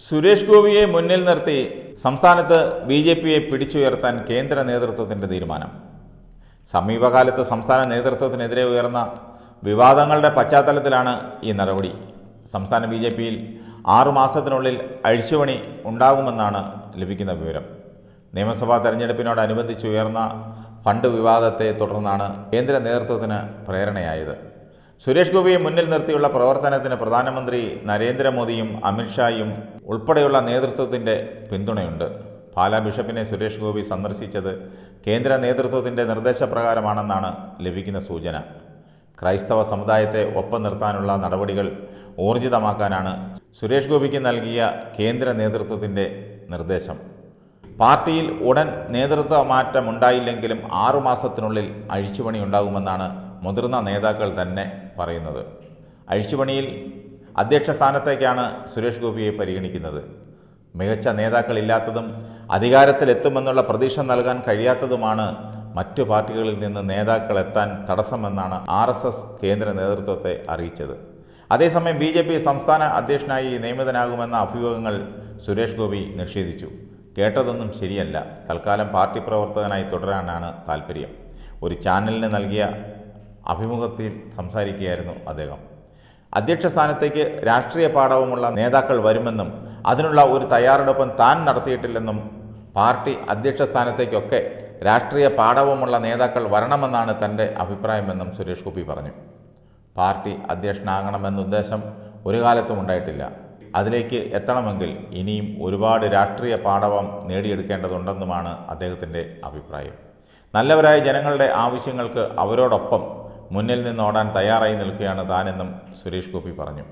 സുരേഷ് ഗോപിയെ മുന്നിൽ നിർത്തി സംസ്ഥാനത്ത് ബി ജെ പിയെ പിടിച്ചുയർത്താൻ കേന്ദ്ര നേതൃത്വത്തിൻ്റെ തീരുമാനം സമീപകാലത്ത് സംസ്ഥാന നേതൃത്വത്തിനെതിരെ ഉയർന്ന വിവാദങ്ങളുടെ പശ്ചാത്തലത്തിലാണ് ഈ നടപടി സംസ്ഥാന ബി ജെ പിയിൽ ആറുമാസത്തിനുള്ളിൽ അഴിച്ചുപണി ഉണ്ടാകുമെന്നാണ് ലഭിക്കുന്ന വിവരം നിയമസഭാ തെരഞ്ഞെടുപ്പിനോടനുബന്ധിച്ച് ഉയർന്ന ഫണ്ട് വിവാദത്തെ തുടർന്നാണ് കേന്ദ്ര നേതൃത്വത്തിന് പ്രേരണയായത് സുരേഷ് ഗോപിയെ മുന്നിൽ നിർത്തിയുള്ള പ്രവർത്തനത്തിന് പ്രധാനമന്ത്രി നരേന്ദ്രമോദിയും അമിത്ഷായും ഉൾപ്പെടെയുള്ള നേതൃത്വത്തിൻ്റെ പിന്തുണയുണ്ട് പാലാ ബിഷപ്പിനെ സുരേഷ് ഗോപി സന്ദർശിച്ചത് കേന്ദ്ര നേതൃത്വത്തിൻ്റെ നിർദ്ദേശപ്രകാരമാണെന്നാണ് ലഭിക്കുന്ന സൂചന ക്രൈസ്തവ സമുദായത്തെ ഒപ്പം നിർത്താനുള്ള നടപടികൾ ഊർജിതമാക്കാനാണ് സുരേഷ് ഗോപിക്ക് നൽകിയ കേന്ദ്ര നേതൃത്വത്തിൻ്റെ നിർദ്ദേശം പാർട്ടിയിൽ ഉടൻ നേതൃത്വ ഉണ്ടായില്ലെങ്കിലും ആറുമാസത്തിനുള്ളിൽ അഴിച്ചുപണി ഉണ്ടാകുമെന്നാണ് മുതിർന്ന നേതാക്കൾ തന്നെ പറയുന്നത് അഴിച്ചുപണിയിൽ അധ്യക്ഷ സ്ഥാനത്തേക്കാണ് സുരേഷ് ഗോപിയെ പരിഗണിക്കുന്നത് മികച്ച നേതാക്കളില്ലാത്തതും അധികാരത്തിലെത്തുമെന്നുള്ള പ്രതീക്ഷ നൽകാൻ കഴിയാത്തതുമാണ് മറ്റു പാർട്ടികളിൽ നിന്ന് നേതാക്കൾ എത്താൻ തടസ്സമെന്നാണ് ആർ എസ് എസ് കേന്ദ്ര നേതൃത്വത്തെ അറിയിച്ചത് അതേസമയം ബി ജെ പി സംസ്ഥാന അധ്യക്ഷനായി നിയമിതനാകുമെന്ന അഭിയോഗങ്ങൾ സുരേഷ് ഗോപി നിഷേധിച്ചു കേട്ടതൊന്നും ശരിയല്ല തൽക്കാലം പാർട്ടി പ്രവർത്തകനായി തുടരാനാണ് താൽപ്പര്യം ഒരു ചാനലിന് നൽകിയ അഭിമുഖത്തിൽ സംസാരിക്കുകയായിരുന്നു അദ്ദേഹം അധ്യക്ഷ സ്ഥാനത്തേക്ക് രാഷ്ട്രീയ പാഠവുമുള്ള നേതാക്കൾ വരുമെന്നും അതിനുള്ള ഒരു തയ്യാറെടുപ്പും താൻ നടത്തിയിട്ടില്ലെന്നും പാർട്ടി അധ്യക്ഷ സ്ഥാനത്തേക്കൊക്കെ രാഷ്ട്രീയ പാഠവുമുള്ള നേതാക്കൾ വരണമെന്നാണ് തൻ്റെ അഭിപ്രായമെന്നും സുരേഷ് ഗോപി പറഞ്ഞു പാർട്ടി അധ്യക്ഷനാകണമെന്ന ഉദ്ദേശം ഒരു കാലത്തും ഉണ്ടായിട്ടില്ല അതിലേക്ക് എത്തണമെങ്കിൽ ഇനിയും ഒരുപാട് രാഷ്ട്രീയ പാഠവം നേടിയെടുക്കേണ്ടതുണ്ടെന്നുമാണ് അദ്ദേഹത്തിൻ്റെ അഭിപ്രായം നല്ലവരായ ജനങ്ങളുടെ ആവശ്യങ്ങൾക്ക് അവരോടൊപ്പം മുന്നിൽ നിന്ന് ഓടാൻ തയ്യാറായി നിൽക്കുകയാണ് താനെന്നും സുരേഷ് ഗോപി പറഞ്ഞു